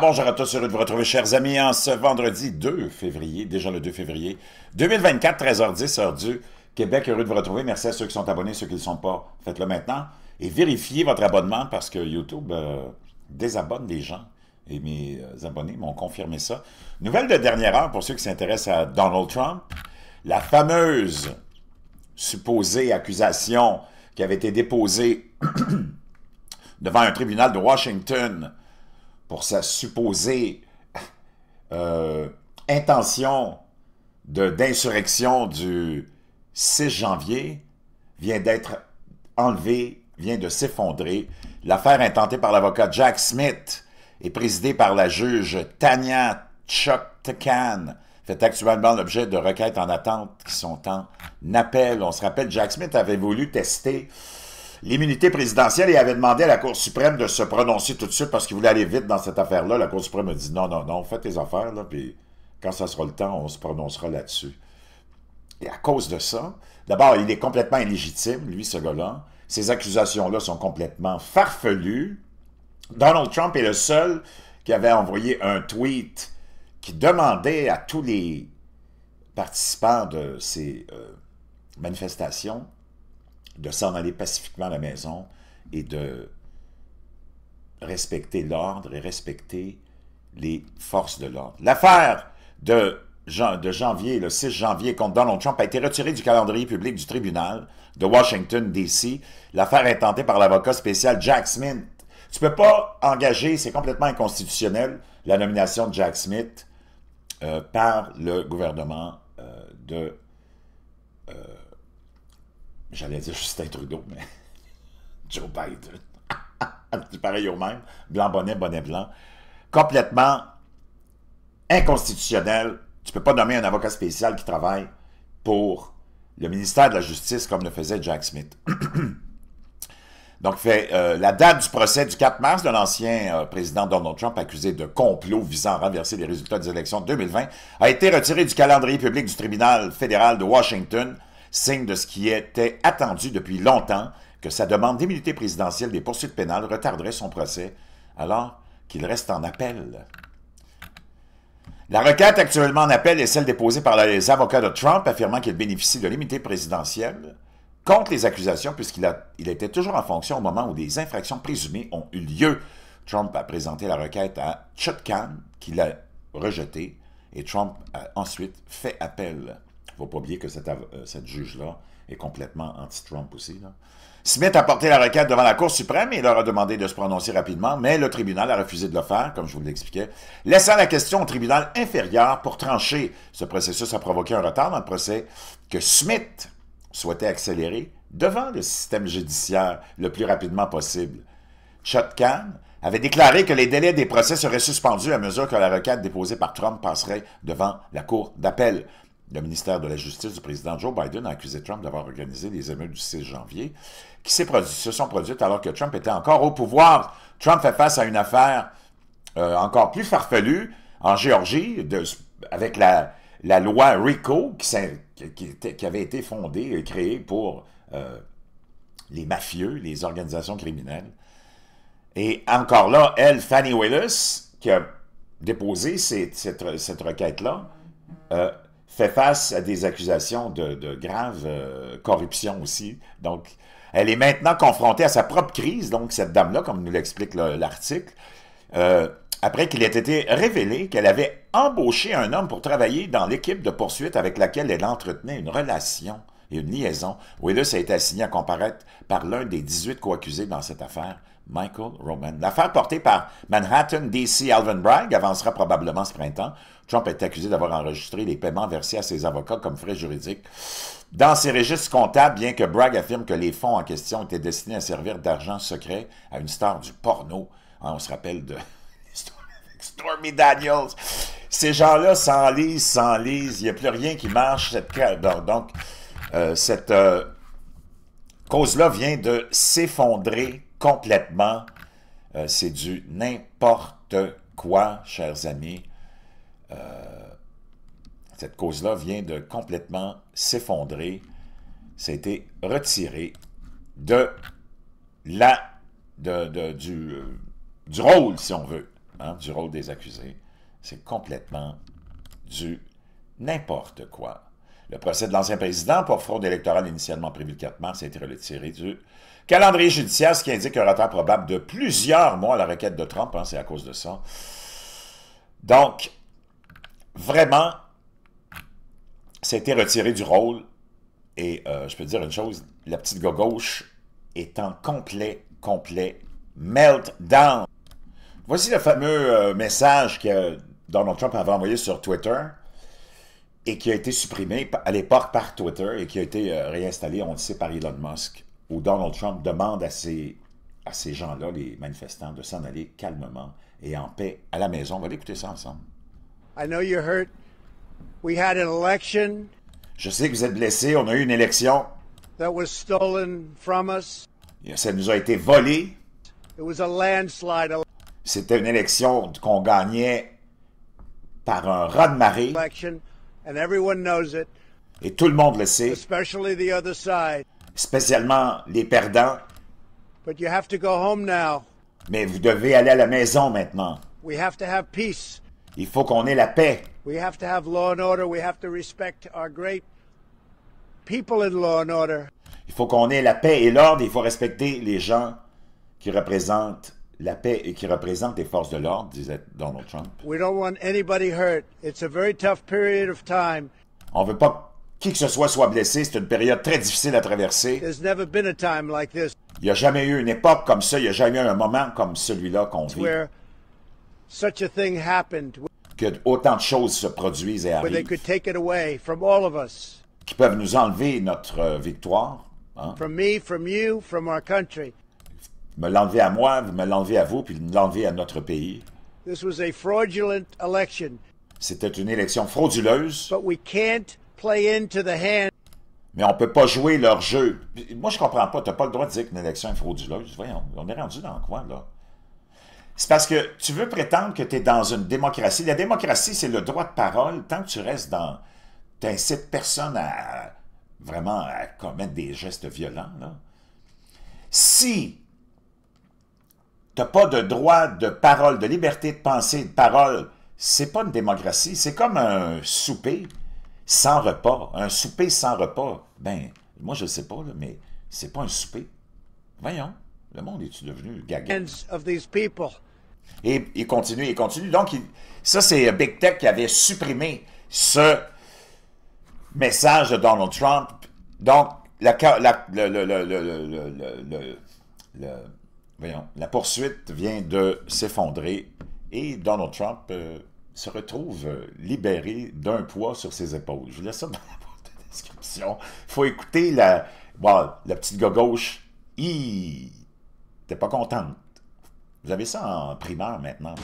bonjour à tous, heureux de vous retrouver chers amis en ce vendredi 2 février, déjà le 2 février 2024, 13h10, heure du Québec. Heureux de vous retrouver, merci à ceux qui sont abonnés, ceux qui ne le sont pas, faites-le maintenant. Et vérifiez votre abonnement parce que YouTube euh, désabonne des gens et mes euh, abonnés m'ont confirmé ça. Nouvelle de dernière heure pour ceux qui s'intéressent à Donald Trump, la fameuse supposée accusation qui avait été déposée devant un tribunal de Washington pour sa supposée euh, intention d'insurrection du 6 janvier vient d'être enlevée, vient de s'effondrer. L'affaire intentée par l'avocat Jack Smith et présidée par la juge Tania Choktekan fait actuellement l'objet de requêtes en attente qui sont en appel. On se rappelle, Jack Smith avait voulu tester l'immunité présidentielle il avait demandé à la Cour suprême de se prononcer tout de suite parce qu'il voulait aller vite dans cette affaire-là. La Cour suprême a dit non, non, non, faites tes affaires, là, puis quand ça sera le temps, on se prononcera là-dessus. Et à cause de ça, d'abord, il est complètement illégitime, lui, ce gars-là. Ces accusations-là sont complètement farfelues. Donald Trump est le seul qui avait envoyé un tweet qui demandait à tous les participants de ces euh, manifestations de s'en aller pacifiquement à la maison et de respecter l'ordre et respecter les forces de l'ordre. L'affaire de, janvier, le 6 janvier contre Donald Trump a été retirée du calendrier public du tribunal de Washington, D.C. L'affaire est tentée par l'avocat spécial Jack Smith. Tu ne peux pas engager, c'est complètement inconstitutionnel, la nomination de Jack Smith euh, par le gouvernement euh, de euh, J'allais dire Justin Trudeau, mais Joe Biden. Un pareil au même. Blanc bonnet, bonnet blanc. Complètement inconstitutionnel. Tu peux pas nommer un avocat spécial qui travaille pour le ministère de la Justice comme le faisait Jack Smith. Donc, euh, la date du procès du 4 mars de l'ancien euh, président Donald Trump accusé de complot visant à renverser les résultats des élections de 2020 a été retirée du calendrier public du tribunal fédéral de Washington signe de ce qui était attendu depuis longtemps que sa demande d'immunité présidentielle des poursuites pénales retarderait son procès, alors qu'il reste en appel. La requête actuellement en appel est celle déposée par les avocats de Trump, affirmant qu'il bénéficie de l'immunité présidentielle contre les accusations puisqu'il était toujours en fonction au moment où des infractions présumées ont eu lieu. Trump a présenté la requête à Chutkan, qui l'a rejetée, et Trump a ensuite fait appel. Il ne faut pas oublier que euh, cette, juge-là est complètement anti-Trump aussi. Smith a porté la requête devant la Cour suprême et leur a demandé de se prononcer rapidement, mais le tribunal a refusé de le faire, comme je vous l'expliquais, laissant la question au tribunal inférieur pour trancher. Ce processus a provoqué un retard dans le procès que Smith souhaitait accélérer devant le système judiciaire le plus rapidement possible. Chotkan avait déclaré que les délais des procès seraient suspendus à mesure que la requête déposée par Trump passerait devant la Cour d'appel. Le ministère de la Justice du président Joe Biden a accusé Trump d'avoir organisé les émeutes du 6 janvier, qui se sont produites alors que Trump était encore au pouvoir. Trump fait face à une affaire euh, encore plus farfelue en Géorgie, avec la, loi RICO, qui, avait été fondée et créée pour euh, les mafieux, les organisations criminelles. Et encore là, elle, Fanny Willis, qui a déposé cette, requête-là, euh, fait face à des accusations de, grave euh, corruption aussi. Donc, elle est maintenant confrontée à sa propre crise, donc cette dame-là, comme nous l'explique l'article, euh, après qu'il ait été révélé qu'elle avait embauché un homme pour travailler dans l'équipe de poursuite avec laquelle elle entretenait une relation et une liaison. ça a été assigné à comparaître par l'un des 18 co-accusés dans cette affaire, Michael Roman. L'affaire portée par Manhattan DC Alvin Bragg avancera probablement ce printemps. Trump est accusé d'avoir enregistré les paiements versés à ses avocats comme frais juridiques dans ses registres comptables, bien que Bragg affirme que les fonds en question étaient destinés à servir d'argent secret à une star du porno. Hein, on se rappelle de Stormy Daniels. Ces gens-là s'enlisent, s'enlisent. Il n'y a plus rien qui marche. Cette... Donc, euh, cette euh, cause-là vient de s'effondrer complètement, euh, c'est du n'importe quoi, chers amis. Euh, cette cause-là vient de complètement s'effondrer. Ça a été retiré de la, de, du, euh, du, rôle, si on veut, hein, du rôle des accusés. C'est complètement du n'importe quoi. Le procès de l'ancien président pour fraude électorale initialement prévu le 4 mars a été retiré du calendrier judiciaire, ce qui indique un retard probable de plusieurs mois à la requête de Trump. Hein, c'est à cause de ça. Donc, vraiment, été retiré du rôle. Et euh, je peux dire une chose, la petite gauche est en complet, complet meltdown. Voici le fameux euh, message que Donald Trump avait envoyé sur Twitter et qui a été supprimé à l'époque par Twitter et qui a été euh, réinstallé, on le sait, par Elon Musk, où Donald Trump demande à ces, à ces gens-là, les manifestants, de s'en aller calmement et en paix à la maison. On va écouter ça ensemble. Je sais que vous êtes blessés. On a eu une élection. Ça nous a été volé. C'était une élection qu'on gagnait par un raz de marée. Et tout le monde le sait. Spécialement les perdants. Mais vous devez aller à la maison maintenant. Il faut qu'on ait la paix. Il faut qu'on ait la paix et l'ordre. Il faut respecter les gens qui représentent la paix et qui représente les forces de l'ordre, disait Donald Trump. We don't want anybody hurt. It's a very tough period of time. On veut pas qui que ce soit soit blessé, c'est une période très difficile à traverser. There's never been a time like this. Il n'y a jamais eu une époque comme ça, il n'y a jamais eu un moment comme celui-là qu'on vit. such a thing happened. Que autant de choses se produisent et arrivent. Qui peuvent nous enlever notre euh, victoire. Hein. From me, from you, from our country me l'enlever à moi, vous me l'enlevez à vous, puis me l'enlever à notre pays. C'était une élection frauduleuse. Mais on ne peut pas jouer leur jeu. Moi, je ne comprends pas. Tu n'as pas le droit de dire qu'une élection est frauduleuse. Voyons, on est rendu dans quoi, là? C'est parce que tu veux prétendre que tu es dans une démocratie. La démocratie, c'est le droit de parole. Tant que tu restes dans... Tu incites personne à vraiment à commettre des gestes violents, là. Si t'as pas de droit de parole, de liberté de pensée, de parole, c'est pas une démocratie, c'est comme un souper sans repas. Un souper sans repas, ben, moi je sais pas, là, mais c'est pas un souper. Voyons, le monde est-tu devenu gaga? Et il continue, il continue. Donc, ça, c'est euh, Big Tech qui avait supprimé ce message de Donald Trump. Donc, la, le, le voyons, la poursuite vient de s'effondrer et Donald Trump euh, se retrouve euh, libéré d'un poids sur ses épaules. Je vous laisse ça dans la boîte de description. faut écouter la, bon, la petite gauche. Il T'es pas contente. Vous avez ça en primaire maintenant.